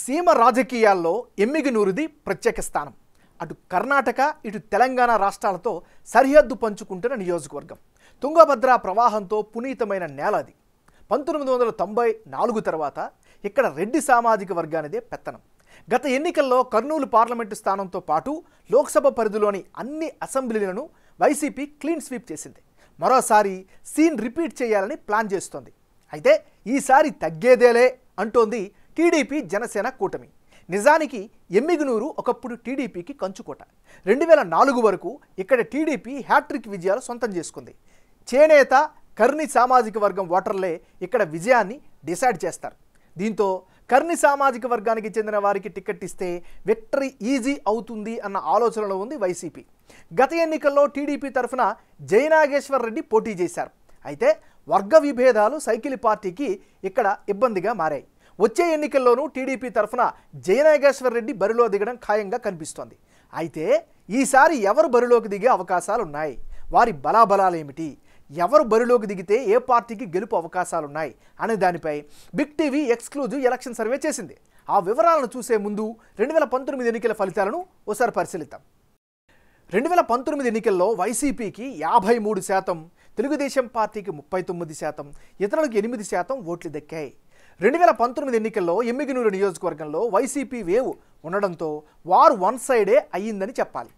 సీమ రాజకీయాల్లో నూరుది ప్రత్యేక స్థానం అటు కర్ణాటక ఇటు తెలంగాణ రాష్ట్రాలతో సరిహద్దు పంచుకుంటున్న నియోజకవర్గం తుంగభద్ర ప్రవాహంతో పునీతమైన నేల అది పంతొమ్మిది వందల తొంభై నాలుగు తర్వాత ఇక్కడ రెడ్డి సామాజిక వర్గానిదే పెత్తనం గత ఎన్నికల్లో కర్నూలు పార్లమెంటు స్థానంతో పాటు లోక్సభ పరిధిలోని అన్ని అసెంబ్లీలను వైసీపీ క్లీన్ స్వీప్ చేసింది మరోసారి సీన్ రిపీట్ చేయాలని ప్లాన్ చేస్తోంది అయితే ఈసారి తగ్గేదేలే అంటోంది టీడీపీ జనసేన కూటమి నిజానికి ఎమ్మిగునూరు ఒకప్పుడు టీడీపీకి కంచుకోట రెండు వేల నాలుగు వరకు ఇక్కడ టీడీపీ హ్యాట్రిక్ విజయాలు సొంతం చేసుకుంది చేనేత కర్ణి సామాజిక వర్గం ఓటర్లే ఇక్కడ విజయాన్ని డిసైడ్ చేస్తారు దీంతో కర్ణి సామాజిక వర్గానికి చెందిన వారికి టికెట్ ఇస్తే విక్టరీ ఈజీ అవుతుంది అన్న ఆలోచనలో ఉంది వైసీపీ గత ఎన్నికల్లో టీడీపీ తరఫున జయనాగేశ్వర్ రెడ్డి పోటీ చేశారు అయితే వర్గ విభేదాలు సైకిల్ పార్టీకి ఇక్కడ ఇబ్బందిగా మారాయి వచ్చే ఎన్నికల్లోనూ టీడీపీ తరఫున జయనాగేశ్వర రెడ్డి బరిలో దిగడం ఖాయంగా కనిపిస్తోంది అయితే ఈసారి ఎవరు బరిలోకి దిగే అవకాశాలున్నాయి వారి బలాబలాలేమిటి ఎవరు బరిలోకి దిగితే ఏ పార్టీకి గెలుపు అవకాశాలున్నాయి అనే దానిపై big TV exclusive election survey చేసింది ఆ వివరాలను చూసే ముందు రెండు వేల పంతొమ్మిది ఎన్నికల ఫలితాలను ఓసారి పరిశీలిద్దాం రెండు వేల పంతొమ్మిది ఎన్నికల్లో వైసీపీకి యాభై మూడు శాతం తెలుగుదేశం పార్టీకి ముప్పై తొమ్మిది శాతం ఇతరులకు ఎనిమిది శాతం ఓట్లు దక్కాయి రెండు వేల పంతొమ్మిది ఎన్నికల్లో ఎమ్మిగినూరు నియోజకవర్గంలో వైసీపీ వేవ్ ఉండడంతో వారు వన్ సైడే అయ్యిందని చెప్పాలి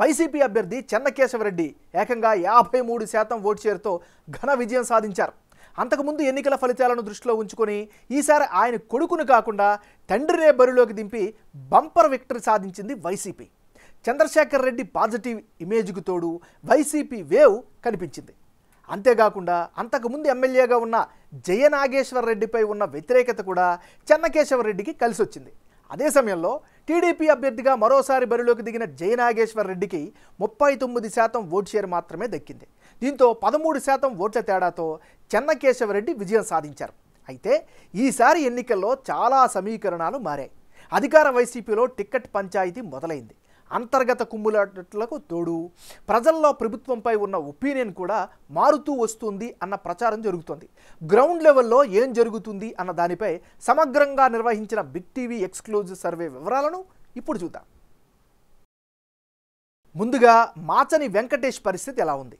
వైసీపీ అభ్యర్థి చెన్నకేశవరెడ్డి ఏకంగా యాభై మూడు శాతం ఓటు చేరుతో ఘన విజయం సాధించారు అంతకుముందు ఎన్నికల ఫలితాలను దృష్టిలో ఉంచుకొని ఈసారి ఆయన కొడుకును కాకుండా తండ్రినే బరిలోకి దింపి బంపర్ విక్టరీ సాధించింది వైసీపీ చంద్రశేఖర్ రెడ్డి పాజిటివ్ ఇమేజ్కు తోడు వైసీపీ వేవ్ కనిపించింది అంతేకాకుండా అంతకుముందు ఎమ్మెల్యేగా ఉన్న జయనాగేశ్వరరెడ్డిపై ఉన్న వ్యతిరేకత కూడా చెన్నకేశవరెడ్డికి కలిసి వచ్చింది అదే సమయంలో టీడీపీ అభ్యర్థిగా మరోసారి బరిలోకి దిగిన జయనాగేశ్వరరెడ్డికి ముప్పై తొమ్మిది శాతం ఓటు షేర్ మాత్రమే దక్కింది దీంతో పదమూడు శాతం ఓట్ల తేడాతో చెన్నకేశవరెడ్డి విజయం సాధించారు అయితే ఈసారి ఎన్నికల్లో చాలా సమీకరణాలు మారాయి అధికార వైసీపీలో టిక్కెట్ పంచాయతీ మొదలైంది అంతర్గత కుమ్ములాటలకు తోడు ప్రజల్లో ప్రభుత్వంపై ఉన్న ఒపీనియన్ కూడా మారుతూ వస్తుంది అన్న ప్రచారం జరుగుతోంది గ్రౌండ్ లెవెల్లో ఏం జరుగుతుంది అన్న దానిపై సమగ్రంగా నిర్వహించిన బిగ్ టీవీ ఎక్స్క్లూజివ్ సర్వే వివరాలను ఇప్పుడు చూద్దాం ముందుగా మాచని వెంకటేష్ పరిస్థితి ఎలా ఉంది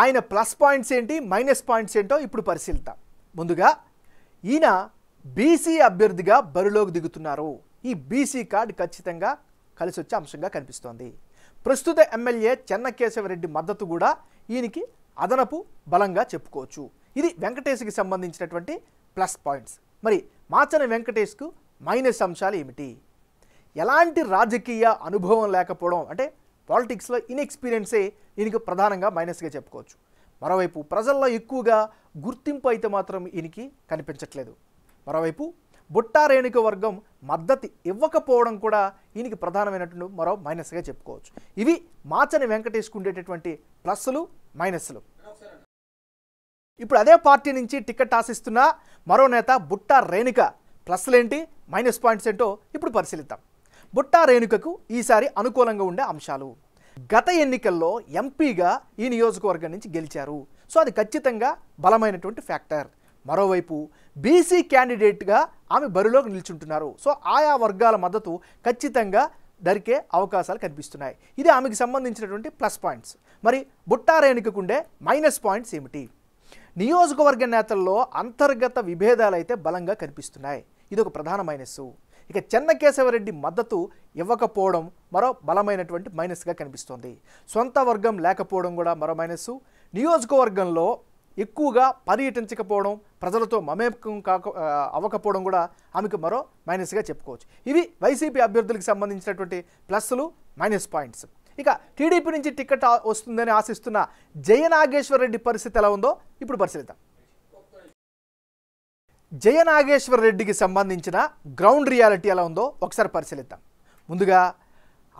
ఆయన ప్లస్ పాయింట్స్ ఏంటి మైనస్ పాయింట్స్ ఏంటో ఇప్పుడు పరిశీలిద్దాం ముందుగా ఈయన బీసీ అభ్యర్థిగా బరిలోకి దిగుతున్నారు ఈ బీసీ కార్డు ఖచ్చితంగా కలిసి వచ్చే అంశంగా కనిపిస్తోంది ప్రస్తుత ఎమ్మెల్యే చెన్నకేశవరెడ్డి మద్దతు కూడా ఈయనకి అదనపు బలంగా చెప్పుకోవచ్చు ఇది వెంకటేష్కి సంబంధించినటువంటి ప్లస్ పాయింట్స్ మరి మాచన వెంకటేష్కు మైనస్ అంశాలు ఏమిటి ఎలాంటి రాజకీయ అనుభవం లేకపోవడం అంటే పాలిటిక్స్లో ఇన్ఎక్స్పీరియన్సే ఈయనకి ప్రధానంగా మైనస్గా చెప్పుకోవచ్చు మరోవైపు ప్రజల్లో ఎక్కువగా గుర్తింపు అయితే మాత్రం ఈయనకి కనిపించట్లేదు మరోవైపు బుట్టా వర్గం మద్దతు ఇవ్వకపోవడం కూడా ఈయనకి ప్రధానమైనటువంటి మరో మైనస్గా చెప్పుకోవచ్చు ఇవి మాచని వెంకటేష్కు ఉండేటటువంటి ప్లస్లు మైనస్లు ఇప్పుడు అదే పార్టీ నుంచి టికెట్ ఆశిస్తున్న మరో నేత బుట్టా రేణుక ప్లస్లేంటి మైనస్ పాయింట్స్ ఏంటో ఇప్పుడు పరిశీలిద్దాం బుట్టా రేణుకకు ఈసారి అనుకూలంగా ఉండే అంశాలు గత ఎన్నికల్లో ఎంపీగా ఈ నియోజకవర్గం నుంచి గెలిచారు సో అది ఖచ్చితంగా బలమైనటువంటి ఫ్యాక్టర్ మరోవైపు బీసీ క్యాండిడేట్గా ఆమె బరిలోకి నిల్చుంటున్నారు సో ఆయా వర్గాల మద్దతు ఖచ్చితంగా దరికే అవకాశాలు కనిపిస్తున్నాయి ఇది ఆమెకు సంబంధించినటువంటి ప్లస్ పాయింట్స్ మరి బుట్టారేణికకుండే మైనస్ పాయింట్స్ ఏమిటి నియోజకవర్గ నేతల్లో అంతర్గత విభేదాలు అయితే బలంగా కనిపిస్తున్నాయి ఇది ఒక ప్రధాన మైనస్సు ఇక చెన్నకేశవరెడ్డి మద్దతు ఇవ్వకపోవడం మరో బలమైనటువంటి మైనస్గా కనిపిస్తోంది సొంత వర్గం లేకపోవడం కూడా మరో మైనస్సు నియోజకవర్గంలో ఎక్కువగా పర్యటించకపోవడం ప్రజలతో మమేకం కాక అవ్వకపోవడం కూడా ఆమెకు మరో మైనస్గా చెప్పుకోవచ్చు ఇవి వైసీపీ అభ్యర్థులకు సంబంధించినటువంటి ప్లస్లు మైనస్ పాయింట్స్ ఇక టీడీపీ నుంచి టికెట్ వస్తుందని ఆశిస్తున్న జయనాగేశ్వర రెడ్డి పరిస్థితి ఎలా ఉందో ఇప్పుడు పరిశీలిద్దాం జయనాగేశ్వర రెడ్డికి సంబంధించిన గ్రౌండ్ రియాలిటీ ఎలా ఉందో ఒకసారి పరిశీలిద్దాం ముందుగా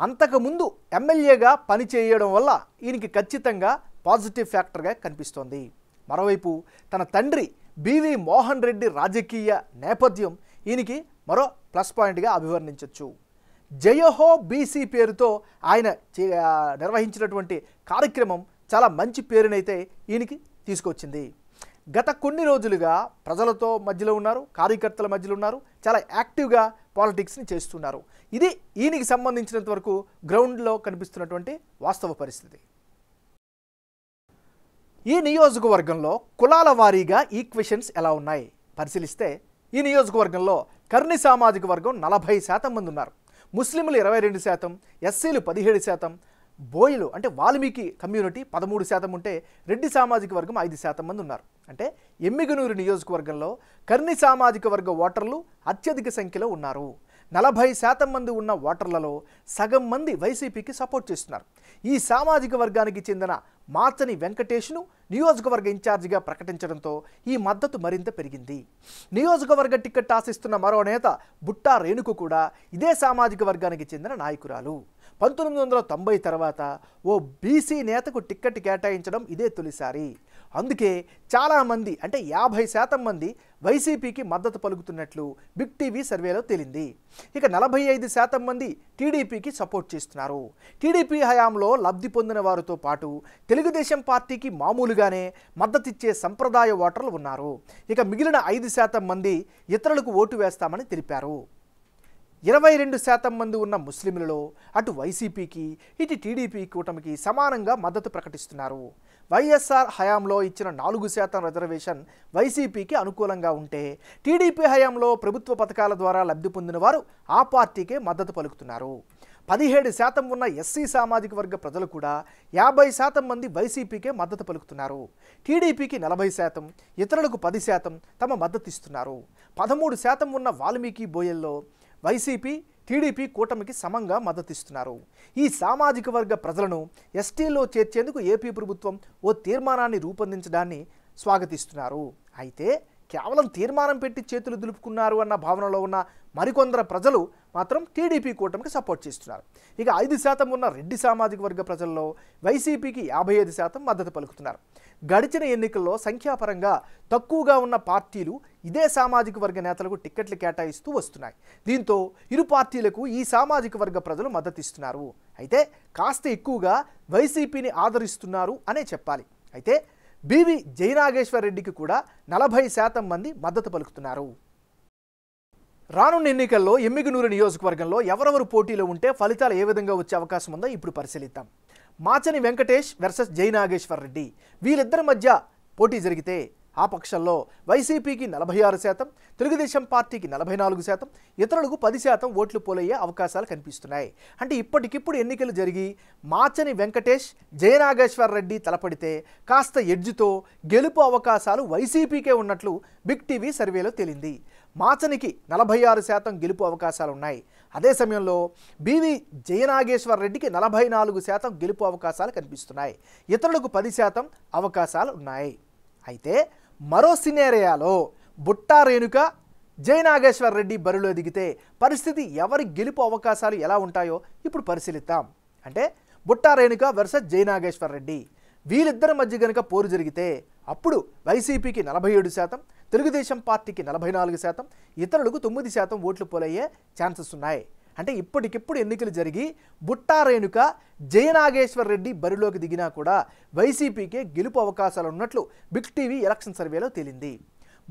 అంతకుముందు ఎమ్మెల్యేగా పనిచేయడం వల్ల ఈయనకి ఖచ్చితంగా పాజిటివ్ ఫ్యాక్టర్గా కనిపిస్తోంది మరోవైపు తన తండ్రి బివి మోహన్ రెడ్డి రాజకీయ నేపథ్యం ఈయనకి మరో ప్లస్ పాయింట్గా అభివర్ణించవచ్చు జయహో బీసీ పేరుతో ఆయన నిర్వహించినటువంటి కార్యక్రమం చాలా మంచి పేరునైతే ఈయనకి తీసుకొచ్చింది గత కొన్ని రోజులుగా ప్రజలతో మధ్యలో ఉన్నారు కార్యకర్తల మధ్యలో ఉన్నారు చాలా యాక్టివ్గా పాలిటిక్స్ని చేస్తున్నారు ఇది ఈయనకి సంబంధించినంత వరకు గ్రౌండ్లో కనిపిస్తున్నటువంటి వాస్తవ పరిస్థితి ఈ నియోజకవర్గంలో కులాల వారీగా ఈక్వెషన్స్ ఎలా ఉన్నాయి పరిశీలిస్తే ఈ నియోజకవర్గంలో కర్ణి సామాజిక వర్గం నలభై శాతం మంది ఉన్నారు ముస్లింలు ఇరవై రెండు శాతం ఎస్సీలు పదిహేడు శాతం బోయిలు అంటే వాల్మీకి కమ్యూనిటీ పదమూడు శాతం ఉంటే రెడ్డి సామాజిక వర్గం ఐదు శాతం మంది ఉన్నారు అంటే ఎమ్మిగనూరు నియోజకవర్గంలో కర్ణి సామాజిక వర్గ ఓటర్లు అత్యధిక సంఖ్యలో ఉన్నారు నలభై శాతం మంది ఉన్న ఓటర్లలో సగం మంది వైసీపీకి సపోర్ట్ చేస్తున్నారు ఈ సామాజిక వర్గానికి చెందిన మాచని వెంకటేష్ను నియోజకవర్గ ఇన్ఛార్జిగా ప్రకటించడంతో ఈ మద్దతు మరింత పెరిగింది నియోజకవర్గ టికెట్ ఆశిస్తున్న మరో నేత బుట్టా రేణుకు కూడా ఇదే సామాజిక వర్గానికి చెందిన నాయకురాలు పంతొమ్మిది వందల తొంభై తర్వాత ఓ బీసీ నేతకు టిక్కెట్ కేటాయించడం ఇదే తొలిసారి అందుకే చాలామంది అంటే యాభై శాతం మంది వైసీపీకి మద్దతు పలుకుతున్నట్లు బిగ్ టీవీ సర్వేలో తేలింది ఇక నలభై ఐదు శాతం మంది టీడీపీకి సపోర్ట్ చేస్తున్నారు టీడీపీ హయాంలో లబ్ధి పొందిన వారితో పాటు తెలుగుదేశం పార్టీకి మామూలుగానే మద్దతిచ్చే సంప్రదాయ ఓటర్లు ఉన్నారు ఇక మిగిలిన ఐదు శాతం మంది ఇతరులకు ఓటు వేస్తామని తెలిపారు ఇరవై రెండు శాతం మంది ఉన్న ముస్లింలలో అటు వైసీపీకి ఇటు టీడీపీ కూటమికి సమానంగా మద్దతు ప్రకటిస్తున్నారు వైఎస్ఆర్ హయాంలో ఇచ్చిన నాలుగు శాతం రిజర్వేషన్ వైసీపీకి అనుకూలంగా ఉంటే టీడీపీ హయాంలో ప్రభుత్వ పథకాల ద్వారా లబ్ధి పొందిన వారు ఆ పార్టీకే మద్దతు పలుకుతున్నారు పదిహేడు శాతం ఉన్న ఎస్సీ సామాజిక వర్గ ప్రజలు కూడా యాభై శాతం మంది వైసీపీకే మద్దతు పలుకుతున్నారు టీడీపీకి నలభై శాతం ఇతరులకు పది శాతం తమ మద్దతు ఇస్తున్నారు పదమూడు శాతం ఉన్న వాల్మీకి బోయల్లో వైసీపీ టీడీపీ కూటమికి సమంగా మద్దతిస్తున్నారు ఈ సామాజిక వర్గ ప్రజలను ఎస్టీలో చేర్చేందుకు ఏపీ ప్రభుత్వం ఓ తీర్మానాన్ని రూపొందించడాన్ని స్వాగతిస్తున్నారు అయితే కేవలం తీర్మానం పెట్టి చేతులు దులుపుకున్నారు అన్న భావనలో ఉన్న మరికొందరు ప్రజలు మాత్రం టీడీపీ కూటమికి సపోర్ట్ చేస్తున్నారు ఇక ఐదు శాతం ఉన్న రెడ్డి సామాజిక వర్గ ప్రజల్లో వైసీపీకి యాభై ఐదు శాతం మద్దతు పలుకుతున్నారు గడిచిన ఎన్నికల్లో సంఖ్యాపరంగా తక్కువగా ఉన్న పార్టీలు ఇదే సామాజిక వర్గ నేతలకు టిక్కెట్లు కేటాయిస్తూ వస్తున్నాయి దీంతో ఇరు పార్టీలకు ఈ సామాజిక వర్గ ప్రజలు మద్దతిస్తున్నారు అయితే కాస్త ఎక్కువగా వైసీపీని ఆదరిస్తున్నారు అనే చెప్పాలి అయితే బీవీ జయనాగేశ్వర రెడ్డికి కూడా నలభై శాతం మంది మద్దతు పలుకుతున్నారు రానున్న ఎన్నికల్లో ఎమ్మిగనూరు నియోజకవర్గంలో ఎవరెవరు పోటీలో ఉంటే ఫలితాలు ఏ విధంగా వచ్చే అవకాశం ఉందో ఇప్పుడు పరిశీలిద్దాం మాచని వెంకటేష్ వెర్సెస్ జయనాగేశ్వర రెడ్డి వీళ్ళిద్దరి మధ్య పోటీ జరిగితే ఆ పక్షంలో వైసీపీకి నలభై ఆరు శాతం తెలుగుదేశం పార్టీకి నలభై నాలుగు శాతం ఇతరులకు పది శాతం ఓట్లు పోలయ్యే అవకాశాలు కనిపిస్తున్నాయి అంటే ఇప్పటికిప్పుడు ఎన్నికలు జరిగి మాచని వెంకటేష్ జయనాగేశ్వరరెడ్డి రెడ్డి తలపడితే కాస్త ఎడ్జ్తో గెలుపు అవకాశాలు వైసీపీకే ఉన్నట్లు బిగ్ టీవీ సర్వేలో తేలింది మాచనికి నలభై ఆరు శాతం గెలుపు అవకాశాలు ఉన్నాయి అదే సమయంలో బీవీ జయనాగేశ్వర రెడ్డికి నలభై నాలుగు శాతం గెలుపు అవకాశాలు కనిపిస్తున్నాయి ఇతరులకు పది శాతం అవకాశాలు ఉన్నాయి అయితే మరో సినేరియాలో బుట్టా రేణుక జయనాగేశ్వర రెడ్డి బరిలో దిగితే పరిస్థితి ఎవరి గెలుపు అవకాశాలు ఎలా ఉంటాయో ఇప్పుడు పరిశీలిద్దాం అంటే బుట్టా రేణుక వర్సెస్ జయనాగేశ్వర రెడ్డి వీళ్ళిద్దరి మధ్య గనుక పోరు జరిగితే అప్పుడు వైసీపీకి నలభై ఏడు శాతం తెలుగుదేశం పార్టీకి నలభై నాలుగు శాతం ఇతరులకు తొమ్మిది శాతం ఓట్లు పోలయ్యే ఛాన్సెస్ ఉన్నాయి అంటే ఇప్పటికిప్పుడు ఎన్నికలు జరిగి బుట్టా రేణుక జయనాగేశ్వర్ రెడ్డి బరిలోకి దిగినా కూడా వైసీపీకే గెలుపు అవకాశాలు ఉన్నట్లు బిగ్ టీవీ ఎలక్షన్ సర్వేలో తేలింది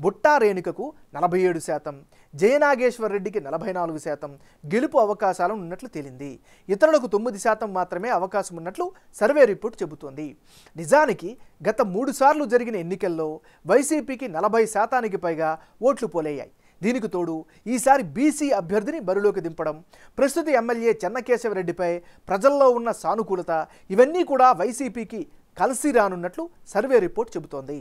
బుట్టా రేణుకకు నలభై ఏడు శాతం జయనాగేశ్వర్ రెడ్డికి నలభై నాలుగు శాతం గెలుపు అవకాశాలు ఉన్నట్లు తేలింది ఇతరులకు తొమ్మిది శాతం మాత్రమే అవకాశం ఉన్నట్లు సర్వే రిపోర్ట్ చెబుతోంది నిజానికి గత మూడుసార్లు జరిగిన ఎన్నికల్లో వైసీపీకి నలభై శాతానికి పైగా ఓట్లు పోలయ్యాయి దీనికి తోడు ఈసారి బీసీ అభ్యర్థిని బరిలోకి దింపడం ప్రస్తుత ఎమ్మెల్యే చెన్నకేశవరెడ్డిపై ప్రజల్లో ఉన్న సానుకూలత ఇవన్నీ కూడా వైసీపీకి కలిసి రానున్నట్లు సర్వే రిపోర్ట్ చెబుతోంది